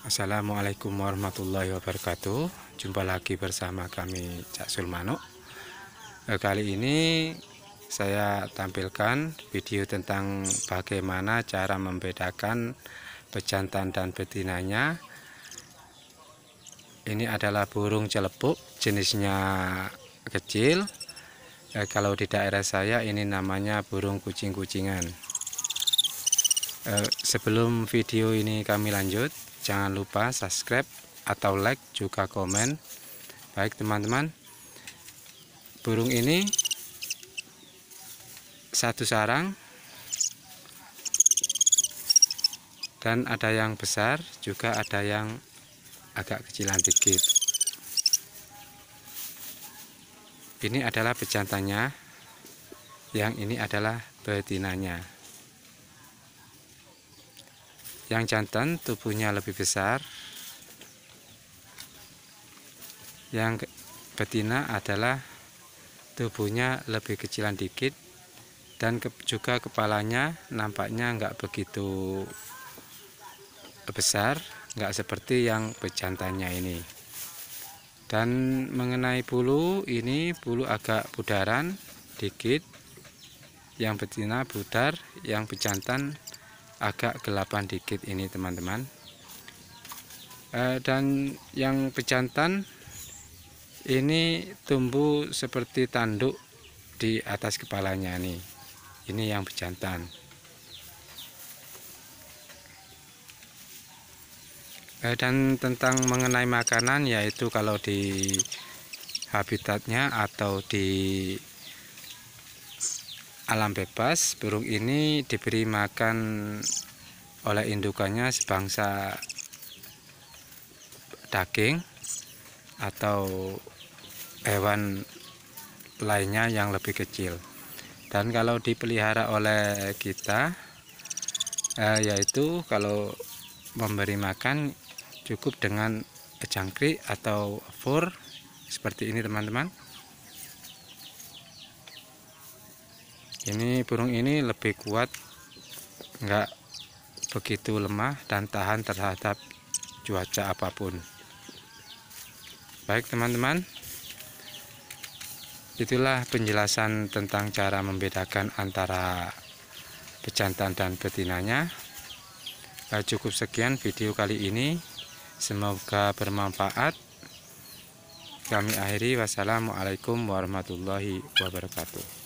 Assalamualaikum warahmatullahi wabarakatuh Jumpa lagi bersama kami Cak Sulmano eh, Kali ini saya tampilkan video tentang bagaimana cara membedakan pejantan dan betinanya Ini adalah burung celepuk jenisnya kecil eh, Kalau di daerah saya ini namanya burung kucing-kucingan eh, Sebelum video ini kami lanjut Jangan lupa subscribe atau like juga komen. Baik teman-teman, burung ini satu sarang dan ada yang besar juga ada yang agak kecilan dikit ini adalah pejantannya yang ini adalah betinanya yang jantan tubuhnya lebih besar yang betina adalah tubuhnya lebih kecilan dikit dan juga kepalanya nampaknya nggak begitu besar nggak seperti yang pejantannya ini dan mengenai bulu ini bulu agak pudaran dikit yang betina pudar, yang pejantan agak gelapan dikit ini teman-teman eh, dan yang pejantan ini tumbuh seperti tanduk di atas kepalanya nih ini yang pejantan eh, dan tentang mengenai makanan yaitu kalau di habitatnya atau di alam bebas burung ini diberi makan oleh indukannya sebangsa daging atau hewan lainnya yang lebih kecil dan kalau dipelihara oleh kita eh, yaitu kalau memberi makan cukup dengan jangkrik atau fur seperti ini teman-teman ini burung ini lebih kuat nggak begitu lemah dan tahan terhadap cuaca apapun baik teman-teman itulah penjelasan tentang cara membedakan antara pejantan dan betinanya eh, cukup sekian video kali ini semoga bermanfaat kami akhiri wassalamualaikum warahmatullahi wabarakatuh